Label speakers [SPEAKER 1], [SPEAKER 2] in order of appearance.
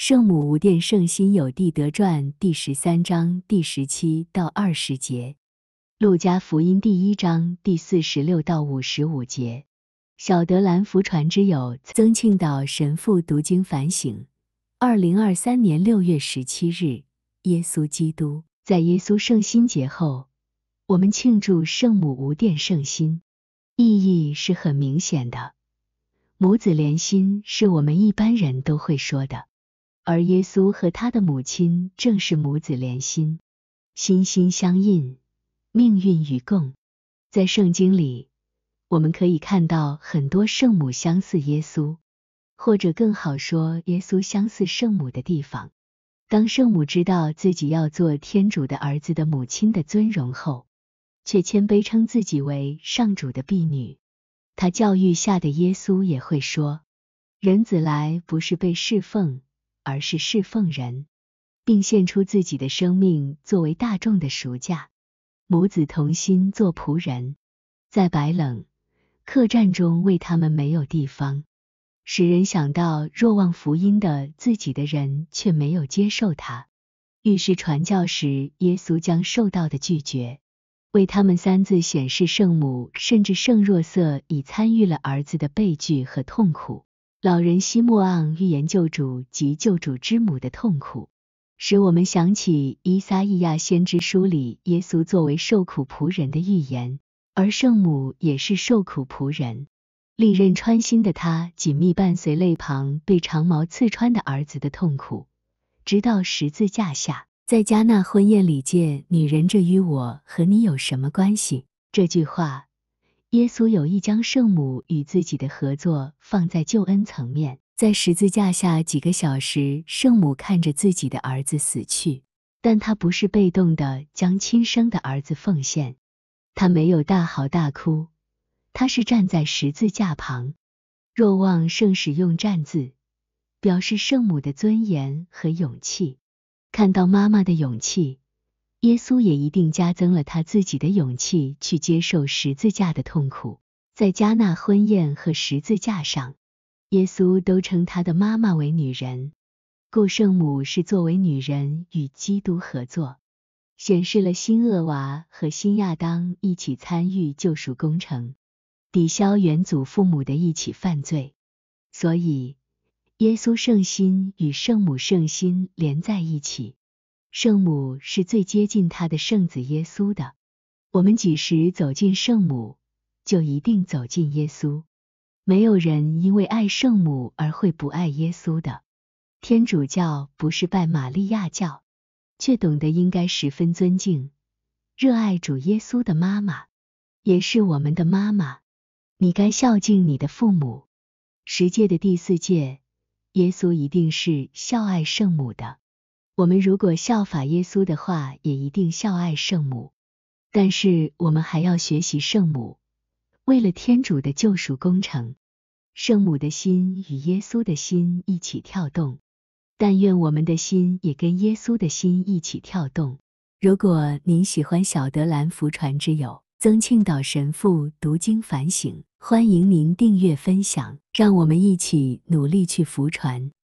[SPEAKER 1] 圣母无殿圣心有地德传第十三章第十七到二十节，路加福音第一章第四十六到五十五节，小德兰福传之友曾庆岛神父读经反省，二零二三年六月十七日，耶稣基督在耶稣圣心节后，我们庆祝圣母无殿圣心，意义是很明显的，母子连心是我们一般人都会说的。而耶稣和他的母亲正是母子连心，心心相印，命运与共。在圣经里，我们可以看到很多圣母相似耶稣，或者更好说耶稣相似圣母的地方。当圣母知道自己要做天主的儿子的母亲的尊荣后，却谦卑称自己为上主的婢女。他教育下的耶稣也会说：“人子来不是被侍奉。”而是侍奉人，并献出自己的生命作为大众的赎价。母子同心做仆人，在白冷客栈中为他们没有地方，使人想到若望福音的自己的人却没有接受他，遇事传教时耶稣将受到的拒绝。为他们三字显示圣母甚至圣若瑟已参与了儿子的悲剧和痛苦。老人西莫昂预言救主及救主之母的痛苦，使我们想起伊撒伊亚先知书里耶稣作为受苦仆人的预言，而圣母也是受苦仆人，利刃穿心的她紧密伴随肋旁被长矛刺穿的儿子的痛苦，直到十字架下。在加纳婚宴里见女人，这与我和你有什么关系？这句话。耶稣有意将圣母与自己的合作放在救恩层面，在十字架下几个小时，圣母看着自己的儿子死去，但她不是被动的将亲生的儿子奉献，她没有大嚎大哭，她是站在十字架旁。若望圣使用“站”字，表示圣母的尊严和勇气。看到妈妈的勇气。耶稣也一定加增了他自己的勇气去接受十字架的痛苦。在加纳婚宴和十字架上，耶稣都称他的妈妈为女人，故圣母是作为女人与基督合作，显示了新厄娃和新亚当一起参与救赎工程，抵消原祖父母的一起犯罪。所以，耶稣圣心与圣母圣心连在一起。圣母是最接近他的圣子耶稣的。我们几时走进圣母，就一定走进耶稣。没有人因为爱圣母而会不爱耶稣的。天主教不是拜玛利亚教，却懂得应该十分尊敬、热爱主耶稣的妈妈，也是我们的妈妈。你该孝敬你的父母。十诫的第四诫，耶稣一定是孝爱圣母的。我们如果效法耶稣的话，也一定效爱圣母。但是我们还要学习圣母，为了天主的救赎工程，圣母的心与耶稣的心一起跳动。但愿我们的心也跟耶稣的心一起跳动。如果您喜欢小德兰福传之友曾庆岛神父读经反省，欢迎您订阅分享，让我们一起努力去福传。